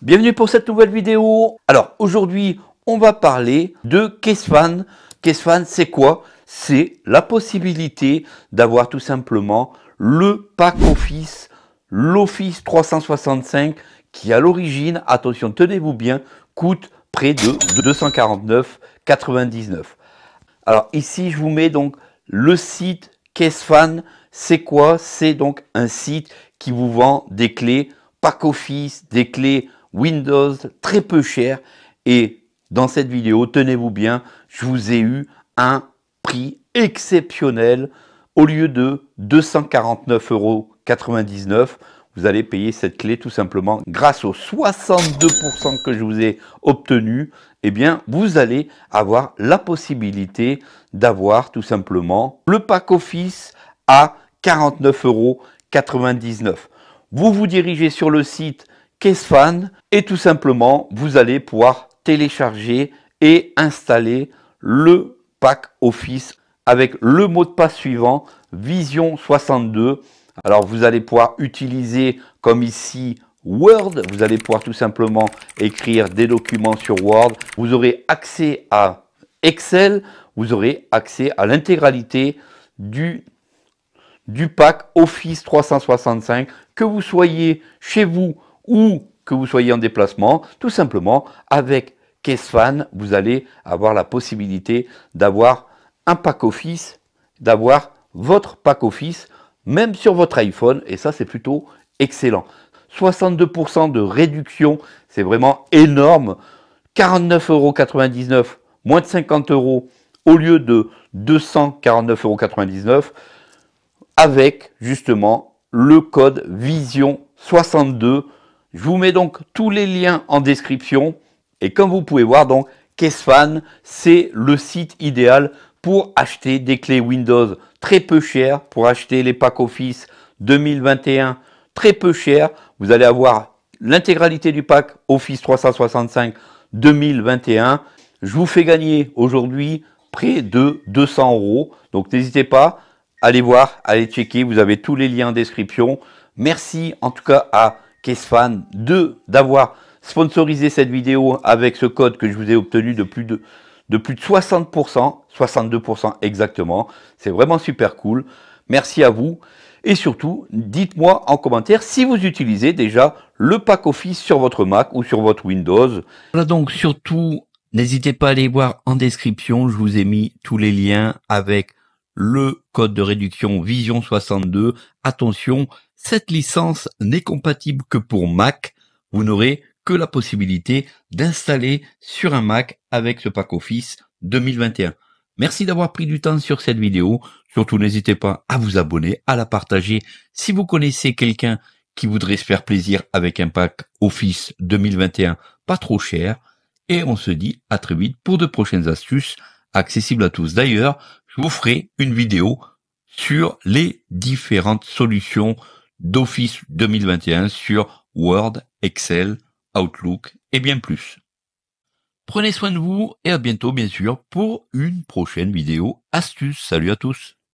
Bienvenue pour cette nouvelle vidéo. Alors aujourd'hui, on va parler de Kesfan. fan c'est quoi C'est la possibilité d'avoir tout simplement le pack Office, l'Office 365 qui à l'origine, attention, tenez-vous bien, coûte près de 249,99. Alors ici, je vous mets donc le site Kesfan. C'est quoi C'est donc un site qui vous vend des clés pack office, des clés Windows très peu cher. Et dans cette vidéo, tenez-vous bien, je vous ai eu un prix exceptionnel. Au lieu de 249,99 euros, vous allez payer cette clé tout simplement grâce aux 62% que je vous ai obtenu. et eh bien, vous allez avoir la possibilité d'avoir tout simplement le pack office à 49,99 euros. Vous vous dirigez sur le site fan et tout simplement vous allez pouvoir télécharger et installer le pack Office avec le mot de passe suivant Vision 62. Alors vous allez pouvoir utiliser comme ici Word, vous allez pouvoir tout simplement écrire des documents sur Word, vous aurez accès à Excel, vous aurez accès à l'intégralité du, du pack Office 365, que vous soyez chez vous ou que vous soyez en déplacement, tout simplement avec CaseFan, vous allez avoir la possibilité d'avoir un pack office, d'avoir votre pack office, même sur votre iPhone, et ça c'est plutôt excellent. 62% de réduction, c'est vraiment énorme. 49,99 euros, moins de 50 euros au lieu de 249,99 euros avec justement le code VISION 62 je vous mets donc tous les liens en description. Et comme vous pouvez voir, donc, Kesfan, c'est le site idéal pour acheter des clés Windows très peu chères, pour acheter les packs Office 2021 très peu chères. Vous allez avoir l'intégralité du pack Office 365 2021. Je vous fais gagner aujourd'hui près de 200 euros. Donc n'hésitez pas, allez voir, allez checker. Vous avez tous les liens en description. Merci en tout cas à fan de D'avoir sponsorisé cette vidéo avec ce code que je vous ai obtenu de plus de, de, plus de 60%, 62% exactement. C'est vraiment super cool. Merci à vous. Et surtout, dites-moi en commentaire si vous utilisez déjà le pack Office sur votre Mac ou sur votre Windows. Voilà donc surtout, n'hésitez pas à aller voir en description, je vous ai mis tous les liens avec le code de réduction Vision62. Attention, cette licence n'est compatible que pour Mac. Vous n'aurez que la possibilité d'installer sur un Mac avec ce pack Office 2021. Merci d'avoir pris du temps sur cette vidéo. Surtout n'hésitez pas à vous abonner, à la partager. Si vous connaissez quelqu'un qui voudrait se faire plaisir avec un pack Office 2021 pas trop cher, et on se dit à très vite pour de prochaines astuces accessibles à tous. D'ailleurs, je vous ferai une vidéo sur les différentes solutions d'Office 2021 sur Word, Excel, Outlook et bien plus. Prenez soin de vous et à bientôt bien sûr pour une prochaine vidéo astuce. Salut à tous